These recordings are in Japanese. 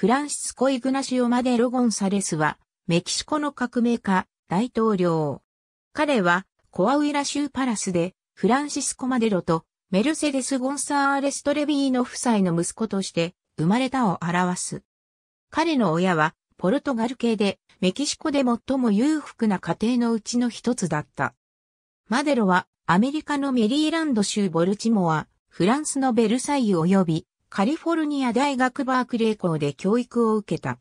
フランシスコ・イグナシオ・マデロ・ゴンサレスは、メキシコの革命家、大統領。彼は、コアウイラ州パラスで、フランシスコ・マデロと、メルセデス・ゴンサーレス・トレビーの夫妻の息子として、生まれたを表す。彼の親は、ポルトガル系で、メキシコで最も裕福な家庭のうちの一つだった。マデロは、アメリカのメリーランド州ボルチモア、フランスのベルサイユ及びカリフォルニア大学バークレー校で教育を受けた。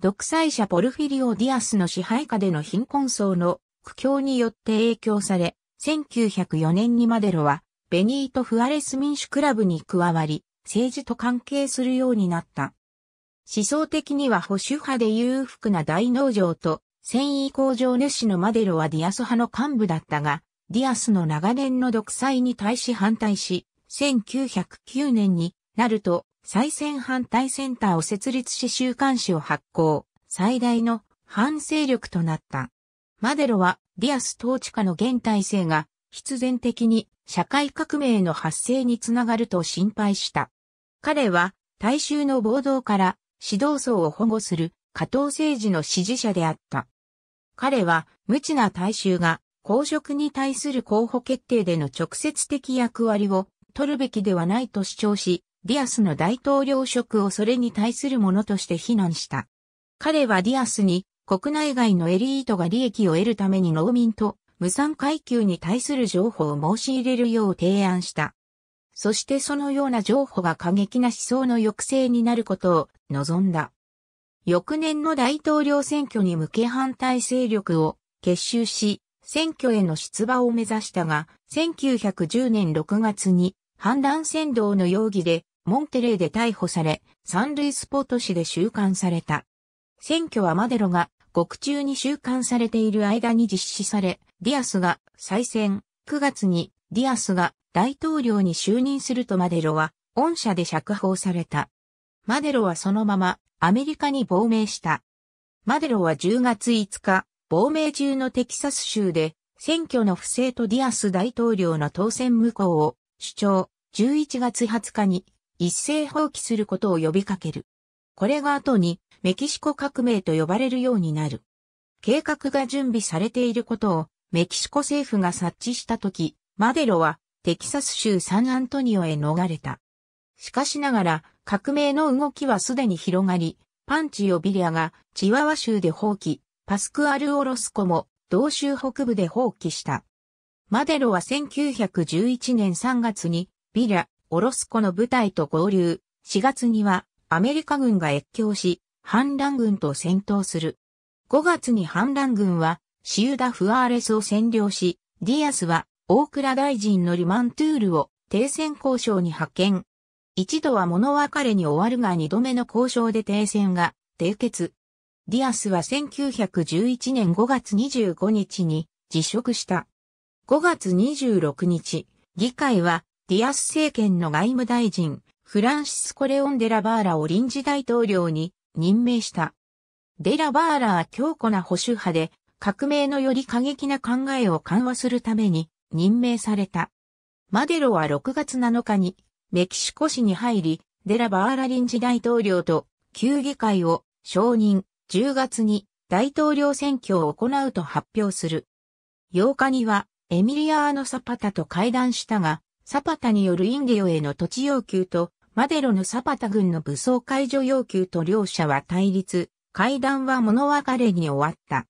独裁者ポルフィリオ・ディアスの支配下での貧困層の苦境によって影響され、1904年にマデロは、ベニート・フアレス民主クラブに加わり、政治と関係するようになった。思想的には保守派で裕福な大農場と、繊維工場主のマデロはディアス派の幹部だったが、ディアスの長年の独裁に対し反対し、1909年になると、再選反対センターを設立し週刊誌を発行、最大の反勢力となった。マデロは、ディアス統治下の現体制が、必然的に社会革命の発生につながると心配した。彼は、大衆の暴動から指導層を保護する加藤政治の支持者であった。彼は、無知な大衆が公職に対する候補決定での直接的役割を取るべきではないと主張し、ディアスの大統領職をそれに対するものとして非難した。彼はディアスに国内外のエリートが利益を得るために農民と無産階級に対する情報を申し入れるよう提案した。そしてそのような情報が過激な思想の抑制になることを望んだ。翌年の大統領選挙に向け反対勢力を結集し、選挙への出馬を目指したが、1910年6月に反乱扇動の容疑でモンテレーで逮捕され、サンルイスポト市で収監された。選挙はマデロが獄中に収監されている間に実施され、ディアスが再選、9月にディアスが大統領に就任するとマデロは、恩赦で釈放された。マデロはそのままアメリカに亡命した。マデロは10月5日、亡命中のテキサス州で、選挙の不正とディアス大統領の当選無効を主張、11月20日に一斉放棄することを呼びかける。これが後にメキシコ革命と呼ばれるようになる。計画が準備されていることをメキシコ政府が察知したとき、マデロはテキサス州サンアントニオへ逃れた。しかしながら革命の動きはすでに広がり、パンチオビリアがチワワ州で放棄、パスクアル・オロスコも同州北部で放棄した。マデロは1911年3月にビリャ、オロスコの部隊と合流、4月にはアメリカ軍が越境し、反乱軍と戦闘する。5月に反乱軍はシウダ・フアーレスを占領し、ディアスは大倉大臣のリマントゥールを停戦交渉に派遣。一度は物別れに終わるが二度目の交渉で停戦が締結。ディアスは1911年5月25日に辞職した。5月26日、議会はディアス政権の外務大臣、フランシスコ・レオン・デラバーラを臨時大統領に任命した。デラバーラは強固な保守派で、革命のより過激な考えを緩和するために任命された。マデロは6月7日にメキシコ市に入り、デラバーラ臨時大統領と旧議会を承認、10月に大統領選挙を行うと発表する。8日にはエミリアーノ・サパタと会談したが、サパタによるインディオへの土地要求と、マデロのサパタ軍の武装解除要求と両者は対立、会談は物別れに終わった。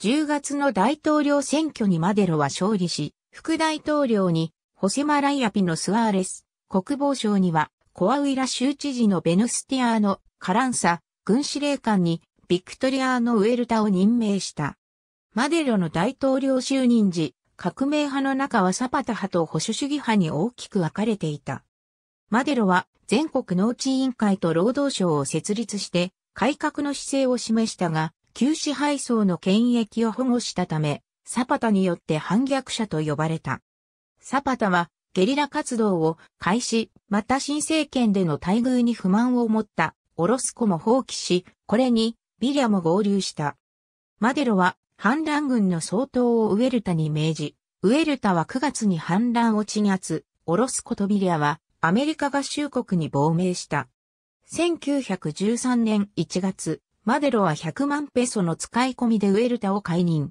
10月の大統領選挙にマデロは勝利し、副大統領にホセマライアピのスアーレス、国防省にはコアウイラ州知事のベヌスティアーノ・カランサ、軍司令官にビクトリアーノ・ウェルタを任命した。マデロの大統領就任時、革命派の中はサパタ派と保守主義派に大きく分かれていた。マデロは全国農地委員会と労働省を設立して改革の姿勢を示したが、旧支配層の権益を保護したため、サパタによって反逆者と呼ばれた。サパタはゲリラ活動を開始、また新政権での待遇に不満を持ったオロスコも放棄し、これにビリアも合流した。マデロは反乱軍の総統をウェルタに命じ、ウェルタは9月に反乱を鎮圧、オロスコトビリアはアメリカ合衆国に亡命した。1913年1月、マデロは100万ペソの使い込みでウェルタを解任。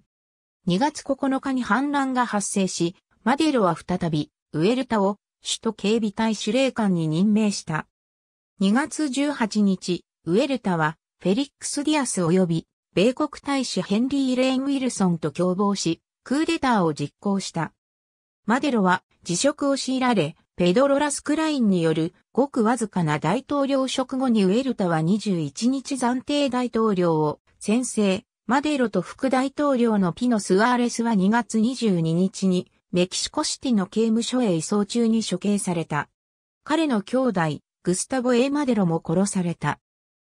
2月9日に反乱が発生し、マデロは再び、ウェルタを首都警備隊司令官に任命した。2月18日、ウエルタは、フェリックス・ディアス及び米国大使ヘンリー・レイン・ウィルソンと共謀し、クーデターを実行した。マデロは辞職を強いられ、ペドロ・ラスクラインによるごくわずかな大統領職後にウェルタは21日暫定大統領を宣制、マデロと副大統領のピノ・スアーレスは2月22日にメキシコシティの刑務所へ移送中に処刑された。彼の兄弟、グスタボ・エ・マデロも殺された。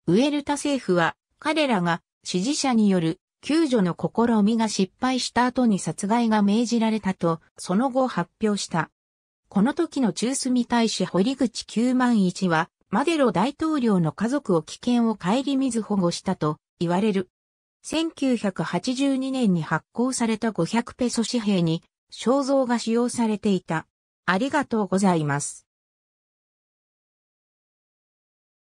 ウェルタ政府は彼らが支持者による救助の試みが失敗した後に殺害が命じられたと、その後発表した。この時の中枢大使堀口九万一は、マデロ大統領の家族を危険を顧みず保護したと言われる。1982年に発行された500ペソ紙幣に肖像が使用されていた。ありがとうございます。